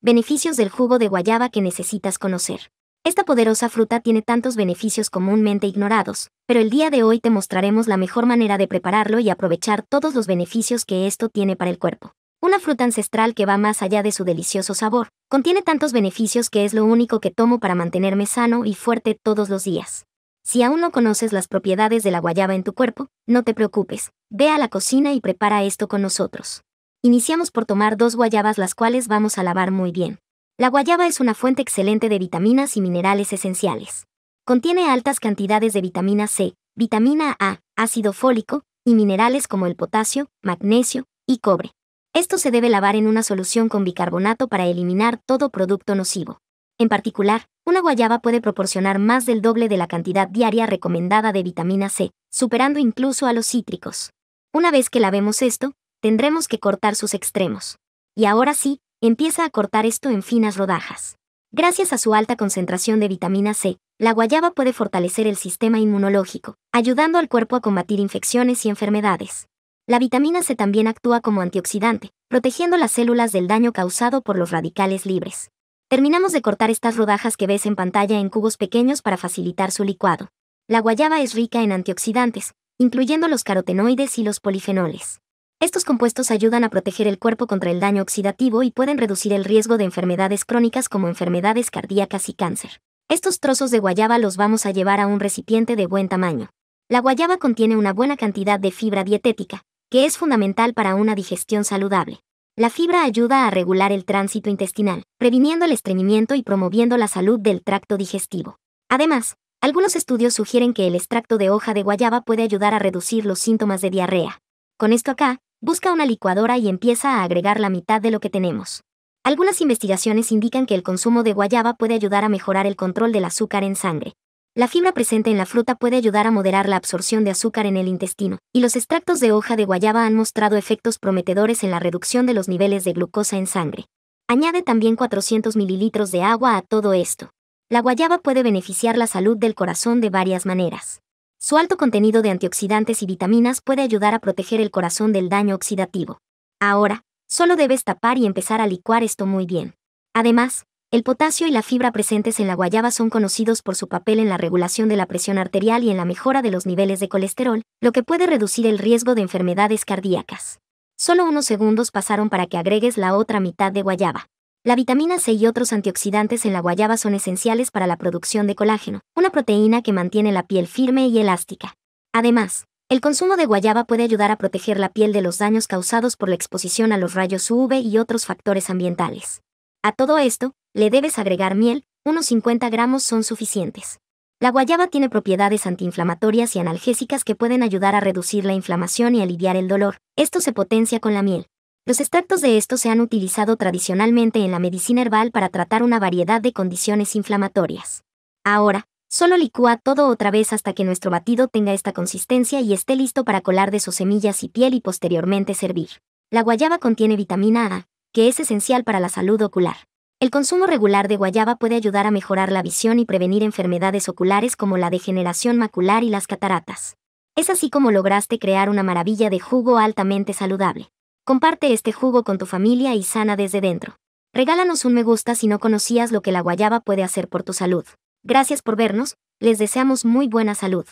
Beneficios del jugo de guayaba que necesitas conocer. Esta poderosa fruta tiene tantos beneficios comúnmente ignorados, pero el día de hoy te mostraremos la mejor manera de prepararlo y aprovechar todos los beneficios que esto tiene para el cuerpo. Una fruta ancestral que va más allá de su delicioso sabor, contiene tantos beneficios que es lo único que tomo para mantenerme sano y fuerte todos los días. Si aún no conoces las propiedades de la guayaba en tu cuerpo, no te preocupes, ve a la cocina y prepara esto con nosotros. Iniciamos por tomar dos guayabas las cuales vamos a lavar muy bien. La guayaba es una fuente excelente de vitaminas y minerales esenciales. Contiene altas cantidades de vitamina C, vitamina A, ácido fólico, y minerales como el potasio, magnesio y cobre. Esto se debe lavar en una solución con bicarbonato para eliminar todo producto nocivo. En particular, una guayaba puede proporcionar más del doble de la cantidad diaria recomendada de vitamina C, superando incluso a los cítricos. Una vez que lavemos esto, tendremos que cortar sus extremos. Y ahora sí, empieza a cortar esto en finas rodajas. Gracias a su alta concentración de vitamina C, la guayaba puede fortalecer el sistema inmunológico, ayudando al cuerpo a combatir infecciones y enfermedades. La vitamina C también actúa como antioxidante, protegiendo las células del daño causado por los radicales libres. Terminamos de cortar estas rodajas que ves en pantalla en cubos pequeños para facilitar su licuado. La guayaba es rica en antioxidantes, incluyendo los carotenoides y los polifenoles. Estos compuestos ayudan a proteger el cuerpo contra el daño oxidativo y pueden reducir el riesgo de enfermedades crónicas como enfermedades cardíacas y cáncer. Estos trozos de guayaba los vamos a llevar a un recipiente de buen tamaño. La guayaba contiene una buena cantidad de fibra dietética, que es fundamental para una digestión saludable. La fibra ayuda a regular el tránsito intestinal, previniendo el estreñimiento y promoviendo la salud del tracto digestivo. Además, algunos estudios sugieren que el extracto de hoja de guayaba puede ayudar a reducir los síntomas de diarrea. Con esto acá, busca una licuadora y empieza a agregar la mitad de lo que tenemos. Algunas investigaciones indican que el consumo de guayaba puede ayudar a mejorar el control del azúcar en sangre. La fibra presente en la fruta puede ayudar a moderar la absorción de azúcar en el intestino, y los extractos de hoja de guayaba han mostrado efectos prometedores en la reducción de los niveles de glucosa en sangre. Añade también 400 mililitros de agua a todo esto. La guayaba puede beneficiar la salud del corazón de varias maneras. Su alto contenido de antioxidantes y vitaminas puede ayudar a proteger el corazón del daño oxidativo. Ahora, solo debes tapar y empezar a licuar esto muy bien. Además, el potasio y la fibra presentes en la guayaba son conocidos por su papel en la regulación de la presión arterial y en la mejora de los niveles de colesterol, lo que puede reducir el riesgo de enfermedades cardíacas. Solo unos segundos pasaron para que agregues la otra mitad de guayaba. La vitamina C y otros antioxidantes en la guayaba son esenciales para la producción de colágeno, una proteína que mantiene la piel firme y elástica. Además, el consumo de guayaba puede ayudar a proteger la piel de los daños causados por la exposición a los rayos UV y otros factores ambientales. A todo esto, le debes agregar miel, unos 50 gramos son suficientes. La guayaba tiene propiedades antiinflamatorias y analgésicas que pueden ayudar a reducir la inflamación y aliviar el dolor. Esto se potencia con la miel. Los extractos de estos se han utilizado tradicionalmente en la medicina herbal para tratar una variedad de condiciones inflamatorias. Ahora, solo licúa todo otra vez hasta que nuestro batido tenga esta consistencia y esté listo para colar de sus semillas y piel y posteriormente servir. La guayaba contiene vitamina A, que es esencial para la salud ocular. El consumo regular de guayaba puede ayudar a mejorar la visión y prevenir enfermedades oculares como la degeneración macular y las cataratas. Es así como lograste crear una maravilla de jugo altamente saludable. Comparte este jugo con tu familia y sana desde dentro. Regálanos un me gusta si no conocías lo que la guayaba puede hacer por tu salud. Gracias por vernos, les deseamos muy buena salud.